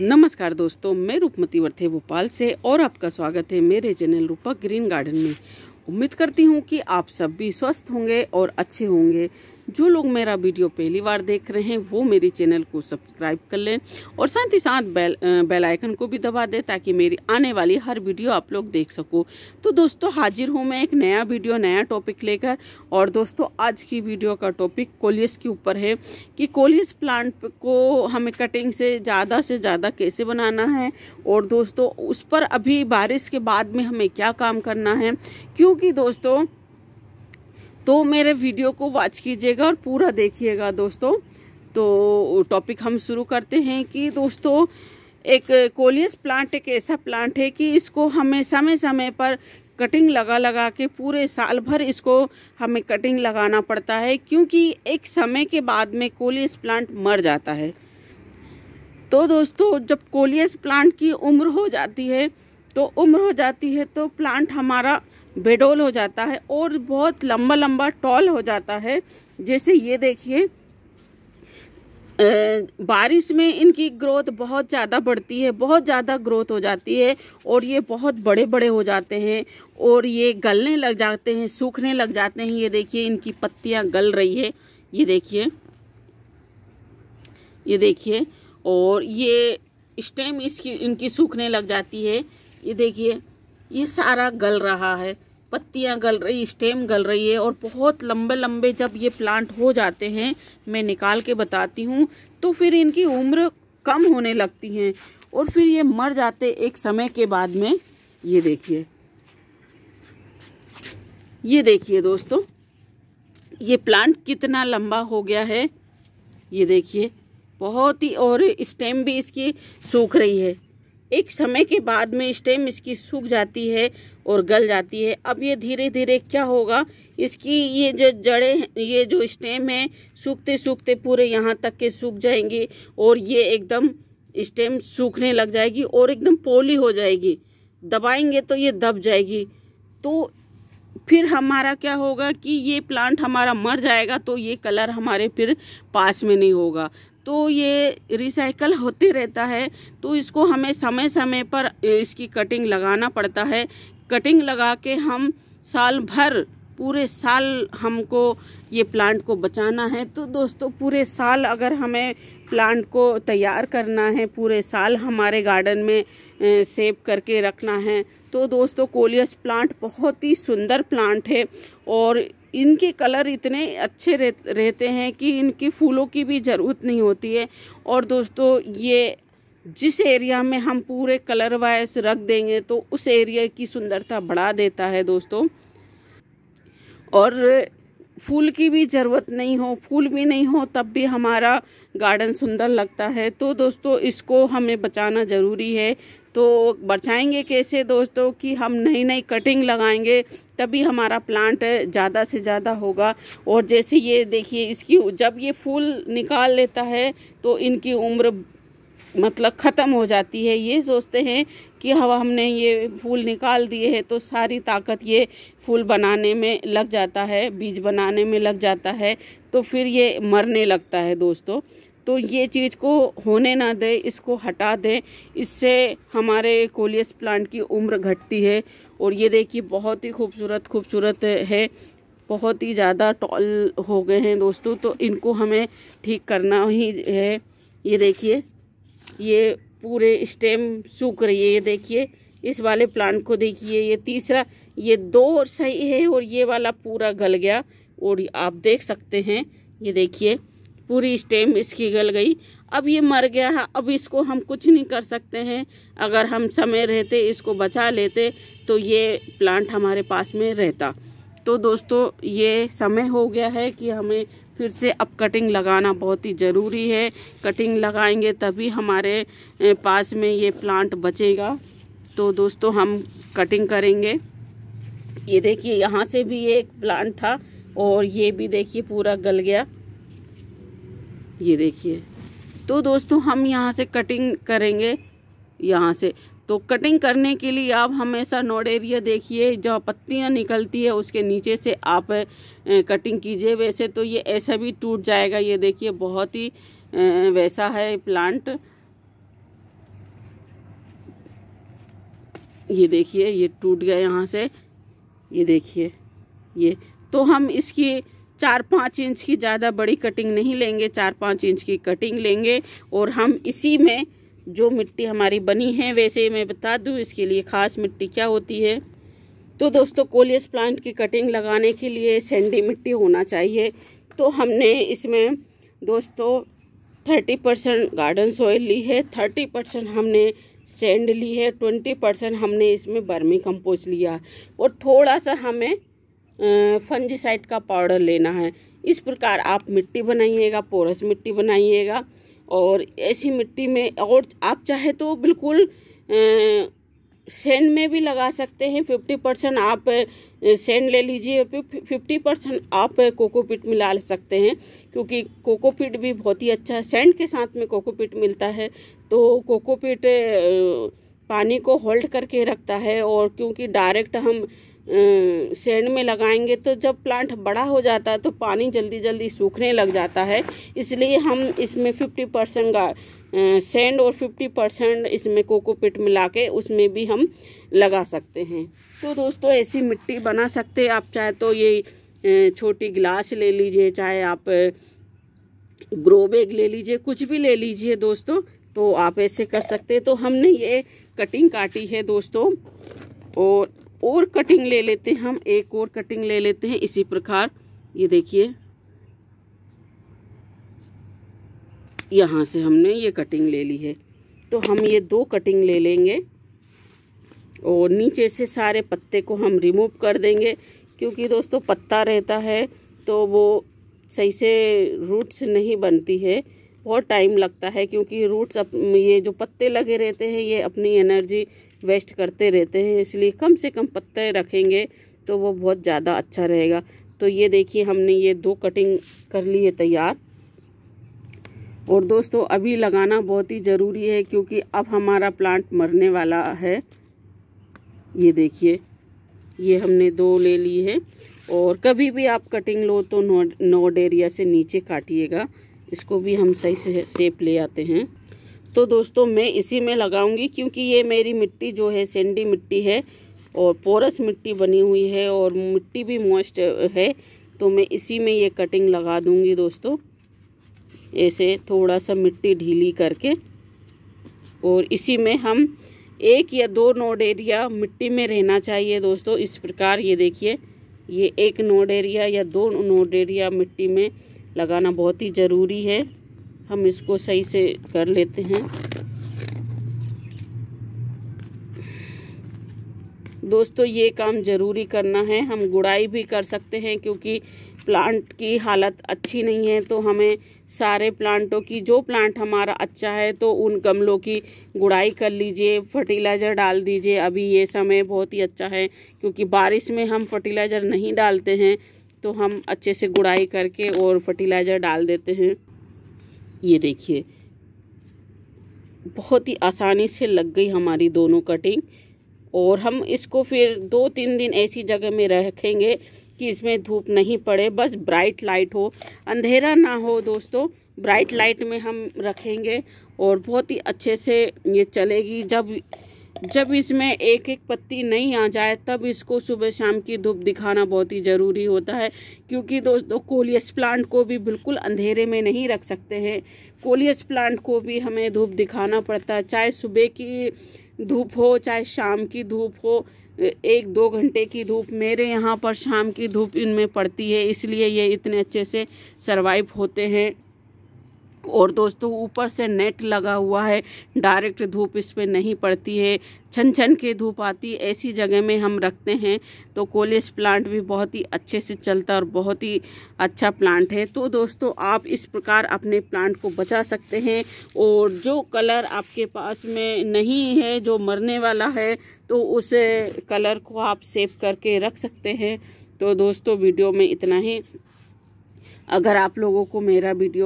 नमस्कार दोस्तों मैं रूपमती वर्थे भोपाल से और आपका स्वागत है मेरे चैनल रूपक ग्रीन गार्डन में उम्मीद करती हूँ कि आप सब भी स्वस्थ होंगे और अच्छे होंगे जो लोग मेरा वीडियो पहली बार देख रहे हैं वो मेरे चैनल को सब्सक्राइब कर लें और साथ ही साथ बेल बेल आइकन को भी दबा दें ताकि मेरी आने वाली हर वीडियो आप लोग देख सको तो दोस्तों हाजिर हूँ मैं एक नया वीडियो नया टॉपिक लेकर और दोस्तों आज की वीडियो का टॉपिक कोलियस के ऊपर है कि कोलियस प्लांट को हमें कटिंग से ज़्यादा से ज़्यादा कैसे बनाना है और दोस्तों उस पर अभी बारिश के बाद में हमें क्या काम करना है क्योंकि दोस्तों तो मेरे वीडियो को वॉच कीजिएगा और पूरा देखिएगा दोस्तों तो टॉपिक हम शुरू करते हैं कि दोस्तों एक कोलियस प्लांट एक ऐसा प्लांट है कि इसको हमें समय समय पर कटिंग लगा लगा के पूरे साल भर इसको हमें कटिंग लगाना पड़ता है क्योंकि एक समय के बाद में कोलियस प्लांट मर जाता है तो दोस्तों जब कोलियस प्लांट की उम्र हो जाती है तो उम्र हो जाती है तो प्लांट हमारा बेडोल हो जाता है और बहुत लंबा लंबा टॉल हो जाता है जैसे ये देखिए बारिश में इनकी ग्रोथ बहुत ज़्यादा बढ़ती है बहुत ज़्यादा ग्रोथ हो जाती है और ये बहुत बड़े बड़े हो जाते हैं और ये गलने लग जाते हैं सूखने लग जाते हैं ये देखिए इनकी पत्तियाँ गल रही है ये देखिए ये देखिए और ये स्टेम इसकी इनकी सूखने लग जाती है ये देखिए ये सारा गल रहा है पत्तियां गल रही स्टेम गल रही है और बहुत लंबे लंबे जब ये प्लांट हो जाते हैं मैं निकाल के बताती हूँ तो फिर इनकी उम्र कम होने लगती हैं और फिर ये मर जाते एक समय के बाद में ये देखिए ये देखिए दोस्तों ये प्लांट कितना लंबा हो गया है ये देखिए बहुत ही और स्टेम भी इसकी सूख रही है एक समय के बाद में स्टेम इसकी सूख जाती है और गल जाती है अब ये धीरे धीरे क्या होगा इसकी ये जो जड़ें ये जो स्टेम है सूखते सूखते पूरे यहाँ तक के सूख जाएंगे और ये एकदम स्टेम सूखने लग जाएगी और एकदम पोली हो जाएगी दबाएंगे तो ये दब जाएगी तो फिर हमारा क्या होगा कि ये प्लांट हमारा मर जाएगा तो ये कलर हमारे फिर पास में नहीं होगा तो ये रिसाइकल होते रहता है तो इसको हमें समय समय पर इसकी कटिंग लगाना पड़ता है कटिंग लगा के हम साल भर पूरे साल हमको ये प्लांट को बचाना है तो दोस्तों पूरे साल अगर हमें प्लांट को तैयार करना है पूरे साल हमारे गार्डन में सेव करके रखना है तो दोस्तों कोलियस प्लांट बहुत ही सुंदर प्लांट है और इनके कलर इतने अच्छे रहते हैं कि इनकी फूलों की भी ज़रूरत नहीं होती है और दोस्तों ये जिस एरिया में हम पूरे कलर वाइज रख देंगे तो उस एरिया की सुंदरता बढ़ा देता है दोस्तों और फूल की भी ज़रूरत नहीं हो फूल भी नहीं हो तब भी हमारा गार्डन सुंदर लगता है तो दोस्तों इसको हमें बचाना ज़रूरी है तो बचाएंगे कैसे दोस्तों कि हम नई नई कटिंग लगाएंगे तभी हमारा प्लांट ज़्यादा से ज़्यादा होगा और जैसे ये देखिए इसकी जब ये फूल निकाल लेता है तो इनकी उम्र मतलब ख़त्म हो जाती है ये सोचते हैं कि हम हमने ये फूल निकाल दिए हैं तो सारी ताकत ये फूल बनाने में लग जाता है बीज बनाने में लग जाता है तो फिर ये मरने लगता है दोस्तों तो ये चीज़ को होने ना दें इसको हटा दें इससे हमारे कोलियस प्लांट की उम्र घटती है और ये देखिए बहुत ही खूबसूरत खूबसूरत है बहुत ही ज़्यादा टॉल हो गए हैं दोस्तों तो इनको हमें ठीक करना ही है ये देखिए ये पूरे स्टेम सूख रही है ये देखिए इस वाले प्लांट को देखिए ये तीसरा ये दो सही है और ये वाला पूरा गल गया और आप देख सकते हैं ये देखिए पूरी स्टेम इसकी गल गई अब ये मर गया है अब इसको हम कुछ नहीं कर सकते हैं अगर हम समय रहते इसको बचा लेते तो ये प्लांट हमारे पास में रहता तो दोस्तों ये समय हो गया है कि हमें फिर से अब कटिंग लगाना बहुत ही ज़रूरी है कटिंग लगाएंगे तभी हमारे पास में ये प्लांट बचेगा तो दोस्तों हम कटिंग करेंगे ये देखिए यहाँ से भी ये एक प्लांट था और ये भी देखिए पूरा गल गया ये देखिए तो दोस्तों हम यहाँ से कटिंग करेंगे यहाँ से तो कटिंग करने के लिए आप हमेशा नोड एरिया देखिए जहाँ पत्तियाँ निकलती है उसके नीचे से आप कटिंग कीजिए वैसे तो ये ऐसा भी टूट जाएगा ये देखिए बहुत ही वैसा है प्लांट ये देखिए ये टूट गया यहाँ से ये देखिए ये तो हम इसकी चार पाँच इंच की ज़्यादा बड़ी कटिंग नहीं लेंगे चार पाँच इंच की कटिंग लेंगे और हम इसी में जो मिट्टी हमारी बनी है वैसे मैं बता दूँ इसके लिए ख़ास मिट्टी क्या होती है तो दोस्तों कोलियस प्लांट की कटिंग लगाने के लिए सैंडी मिट्टी होना चाहिए तो हमने इसमें दोस्तों थर्टी परसेंट गार्डन सॉइल ली है थर्टी परसेंट हमने सेंड ली है ट्वेंटी परसेंट हमने इसमें बर्मी कंपोस्ट लिया और थोड़ा सा हमें फंजीसाइड का पाउडर लेना है इस प्रकार आप मिट्टी बनाइएगा पोरस मिट्टी बनाइएगा और ऐसी मिट्टी में और आप चाहे तो बिल्कुल सेंड में भी लगा सकते हैं फिफ्टी परसेंट आप सेंड ले लीजिए फिफ्टी परसेंट आप कोकोपीट मिला सकते हैं क्योंकि कोकोपीट भी बहुत ही अच्छा है सेंड के साथ में कोकोपीट मिलता है तो कोकोपीट पानी को होल्ड करके रखता है और क्योंकि डायरेक्ट हम सैंड में लगाएंगे तो जब प्लांट बड़ा हो जाता है तो पानी जल्दी जल्दी सूखने लग जाता है इसलिए हम इसमें फिफ्टी परसेंट सेंड और फिफ्टी परसेंट इसमें कोकोपिट मिला के उसमें भी हम लगा सकते हैं तो दोस्तों ऐसी मिट्टी बना सकते आप चाहे तो ये छोटी गिलास ले लीजिए चाहे आप ग्रो बैग ले लीजिए कुछ भी ले लीजिए दोस्तों तो आप ऐसे कर सकते तो हमने ये कटिंग काटी है दोस्तों और और कटिंग ले लेते हैं हम एक और कटिंग ले लेते हैं इसी प्रकार ये देखिए यहाँ से हमने ये कटिंग ले ली है तो हम ये दो कटिंग ले लेंगे और नीचे से सारे पत्ते को हम रिमूव कर देंगे क्योंकि दोस्तों पत्ता रहता है तो वो सही से रूट्स नहीं बनती है बहुत टाइम लगता है क्योंकि रूट्स अप ये जो पत्ते लगे रहते हैं ये अपनी एनर्जी वेस्ट करते रहते हैं इसलिए कम से कम पत्ते रखेंगे तो वो बहुत ज़्यादा अच्छा रहेगा तो ये देखिए हमने ये दो कटिंग कर ली है तैयार और दोस्तों अभी लगाना बहुत ही ज़रूरी है क्योंकि अब हमारा प्लांट मरने वाला है ये देखिए ये हमने दो ले ली है और कभी भी आप कटिंग लो तो नोड नोड एरिया से नीचे काटिएगा इसको भी हम सही से सेप ले आते हैं तो दोस्तों मैं इसी में लगाऊंगी क्योंकि ये मेरी मिट्टी जो है सेंडी मिट्टी है और पोरस मिट्टी बनी हुई है और मिट्टी भी मॉइस्ट है तो मैं इसी में ये कटिंग लगा दूंगी दोस्तों ऐसे थोड़ा सा मिट्टी ढीली करके और इसी में हम एक या दो नोड एरिया मिट्टी में रहना चाहिए दोस्तों इस प्रकार ये देखिए ये एक नोड एरिया या दो नोड एरिया मिट्टी में लगाना बहुत ही ज़रूरी है हम इसको सही से कर लेते हैं दोस्तों ये काम ज़रूरी करना है हम गुड़ाई भी कर सकते हैं क्योंकि प्लांट की हालत अच्छी नहीं है तो हमें सारे प्लांटों की जो प्लांट हमारा अच्छा है तो उन गमलों की गुड़ाई कर लीजिए फर्टिलाइज़र डाल दीजिए अभी ये समय बहुत ही अच्छा है क्योंकि बारिश में हम फर्टिलाइज़र नहीं डालते हैं तो हम अच्छे से गुड़ाई करके और फर्टिलाइज़र डाल देते हैं ये देखिए बहुत ही आसानी से लग गई हमारी दोनों कटिंग और हम इसको फिर दो तीन दिन ऐसी जगह में रखेंगे कि इसमें धूप नहीं पड़े बस ब्राइट लाइट हो अंधेरा ना हो दोस्तों ब्राइट लाइट में हम रखेंगे और बहुत ही अच्छे से ये चलेगी जब जब इसमें एक एक पत्ती नहीं आ जाए तब इसको सुबह शाम की धूप दिखाना बहुत ही ज़रूरी होता है क्योंकि दोस्तों कोलियस प्लांट को भी बिल्कुल अंधेरे में नहीं रख सकते हैं कोलियस प्लांट को भी हमें धूप दिखाना पड़ता है चाहे सुबह की धूप हो चाहे शाम की धूप हो एक दो घंटे की धूप मेरे यहाँ पर शाम की धूप इनमें पड़ती है इसलिए ये इतने अच्छे से सर्वाइव होते हैं और दोस्तों ऊपर से नेट लगा हुआ है डायरेक्ट धूप इस पर नहीं पड़ती है छन छन के धूप आती ऐसी जगह में हम रखते हैं तो कोलेज प्लांट भी बहुत ही अच्छे से चलता और बहुत ही अच्छा प्लांट है तो दोस्तों आप इस प्रकार अपने प्लांट को बचा सकते हैं और जो कलर आपके पास में नहीं है जो मरने वाला है तो उस कलर को आप सेव करके रख सकते हैं तो दोस्तों वीडियो में इतना ही अगर आप लोगों को मेरा वीडियो